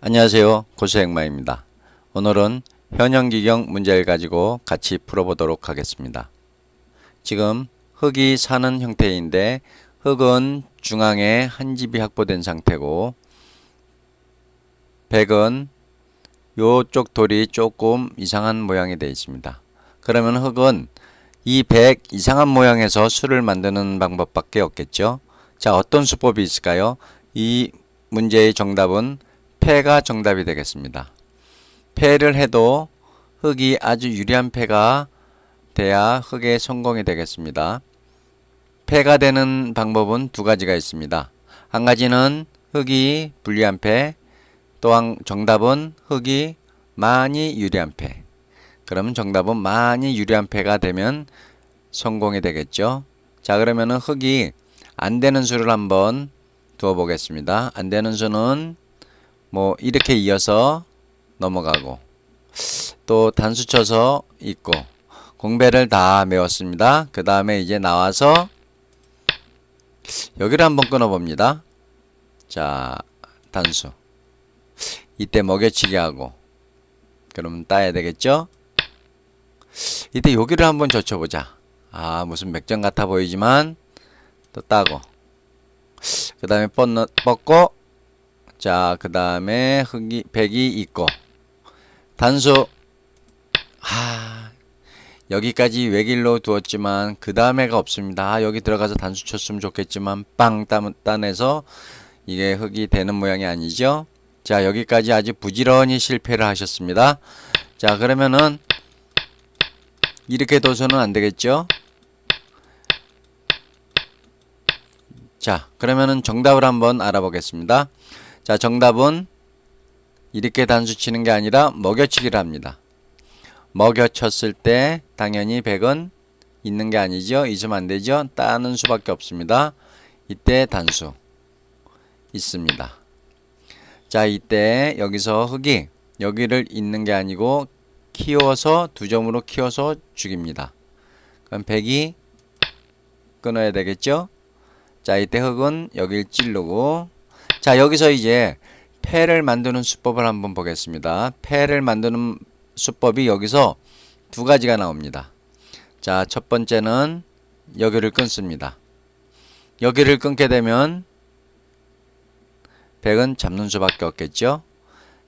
안녕하세요. 고수행마입니다. 오늘은 현형기경 문제를 가지고 같이 풀어보도록 하겠습니다. 지금 흙이 사는 형태인데 흙은 중앙에 한 집이 확보된 상태고 백은 요쪽 돌이 조금 이상한 모양이 되어 있습니다. 그러면 흙은 이 백 이상한 모양에서 수를 만드는 방법밖에 없겠죠. 자 어떤 수법이 있을까요? 이 문제의 정답은 폐가 정답이 되겠습니다. 폐를 해도 흙이 아주 유리한 폐가 돼야 흙의 성공이 되겠습니다. 폐가 되는 방법은 두 가지가 있습니다. 한 가지는 흙이 불리한 폐, 또한 정답은 흙이 많이 유리한 폐. 그러면 정답은 많이 유리한 폐가 되면 성공이 되겠죠. 자, 그러면 흙이 안 되는 수를 한번 두어 보겠습니다. 안 되는 수는 뭐 이렇게 이어서 넘어가고 또 단수 쳐서 있고 공배를 다 메웠습니다. 그 다음에 이제 나와서 여기를 한번 끊어봅니다. 자 단수 이때 먹여치기 하고 그러면 따야 되겠죠? 이때 여기를 한번 젖혀보자. 아 무슨 맥점 같아 보이지만 또 따고 그 다음에 뻗고 자, 그 다음에 흑이, 백이 있고, 단수. 아, 여기까지 외길로 두었지만, 그 다음에가 없습니다. 아, 여기 들어가서 단수 쳤으면 좋겠지만, 빵! 따딴서 이게 흑이 되는 모양이 아니죠. 자, 여기까지 아주 부지런히 실패를 하셨습니다. 자, 그러면은, 이렇게 둬서는 안 되겠죠. 자, 그러면은 정답을 한번 알아보겠습니다. 자, 정답은 이렇게 단수 치는 게 아니라 먹여치기를 합니다. 먹여쳤을 때 당연히 100은 있는 게 아니죠. 잊으면 안 되죠. 따는 수밖에 없습니다. 이때 단수 있습니다. 자, 이때 여기서 흙이 여기를 있는 게 아니고 키워서 두 점으로 키워서 죽입니다. 그럼 100이 끊어야 되겠죠? 자, 이때 흙은 여길 찌르고 자, 여기서 이제 폐를 만드는 수법을 한번 보겠습니다. 폐를 만드는 수법이 여기서 두 가지가 나옵니다. 자, 첫 번째는 여기를 끊습니다. 여기를 끊게 되면 백은 잡는 수밖에 없겠죠.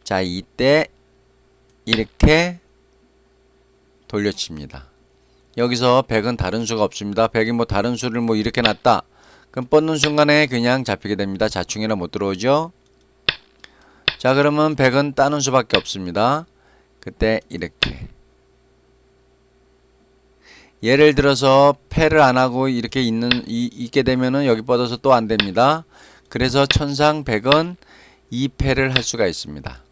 자, 이때 이렇게 돌려칩니다. 여기서 백은 다른 수가 없습니다. 백이 뭐 다른 수를 뭐 이렇게 놨다. 그럼 뻗는 순간에 그냥 잡히게 됩니다. 자충이라 못 들어오죠. 자 그러면 100은 따는 수밖에 없습니다. 그때 이렇게 예를 들어서 패를 안하고 이렇게 있는 이, 있게 되면은 여기 뻗어서 또 안됩니다. 그래서 천상 100은 2패를 할 수가 있습니다.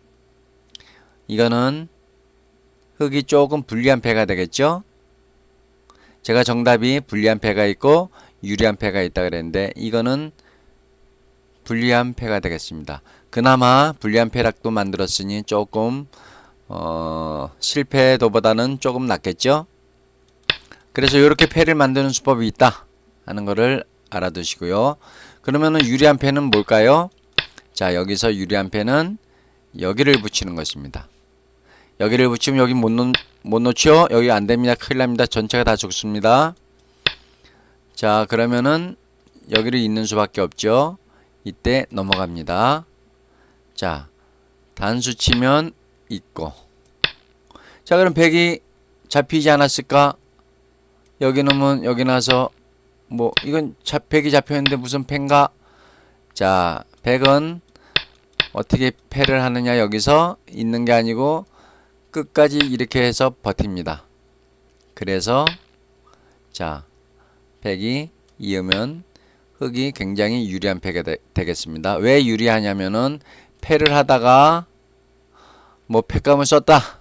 이거는 흙이 조금 불리한 패가 되겠죠? 제가 정답이 불리한 패가 있고 유리한 패가 있다 그랬는데 이거는 불리한 패가 되겠습니다. 그나마 불리한 패락도 만들었으니 조금 어, 실패도보다는 조금 낫겠죠? 그래서 이렇게 패를 만드는 수법이 있다 하는 것을 알아두시고요. 그러면은 유리한 패는 뭘까요? 자 여기서 유리한 패는 여기를 붙이는 것입니다. 여기를 붙이면 여기 못, 놓, 못 놓죠? 여기 안됩니다. 큰일납니다. 전체가 다 죽습니다. 자 그러면은 여기를 있는 수밖에 없죠 이때 넘어갑니다 자 단수 치면 있고 자 그럼 100이 잡히지 않았을까 여기 놓으면 여기 나서 뭐 이건 잡, 100이 잡혔는데 무슨 펜가 자 100은 어떻게 패를 하느냐 여기서 있는 게 아니고 끝까지 이렇게 해서 버팁니다 그래서 자 팩이 이으면 흙이 굉장히 유리한 팩이 되, 겠습니다왜 유리하냐면은 패를 하다가 뭐 팩감을 썼다.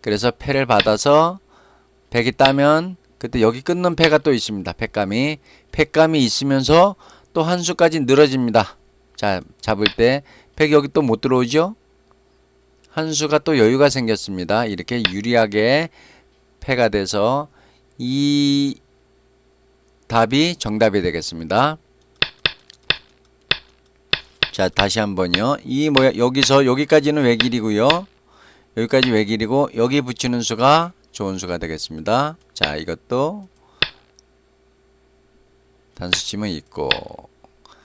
그래서 패를 받아서 팩이 따면 그때 여기 끊는 패가 또 있습니다. 팩감이 팩감이 있으면서 또 한 수까지 늘어집니다. 자 잡을 때 팩이 여기 또 못 들어오죠? 한 수가 또 여유가 생겼습니다. 이렇게 유리하게 패가 돼서 이 답이 정답이 되겠습니다. 자, 다시 한번요. 이 뭐야 여기서 여기까지는 외길이고요. 여기까지 외길이고 여기 붙이는 수가 좋은 수가 되겠습니다. 자, 이것도 단수침은 있고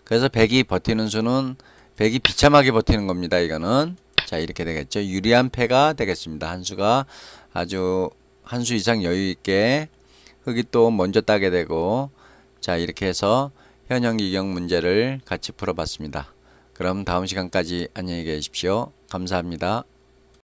그래서 100이 버티는 수는 100이 비참하게 버티는 겁니다. 이거는 자 이렇게 되겠죠. 유리한 패가 되겠습니다. 한 수가 아주 한 수 이상 여유 있게 흙이 또 먼저 따게 되고 자 이렇게 해서 현형기경 문제를 같이 풀어봤습니다. 그럼 다음 시간까지 안녕히 계십시오. 감사합니다.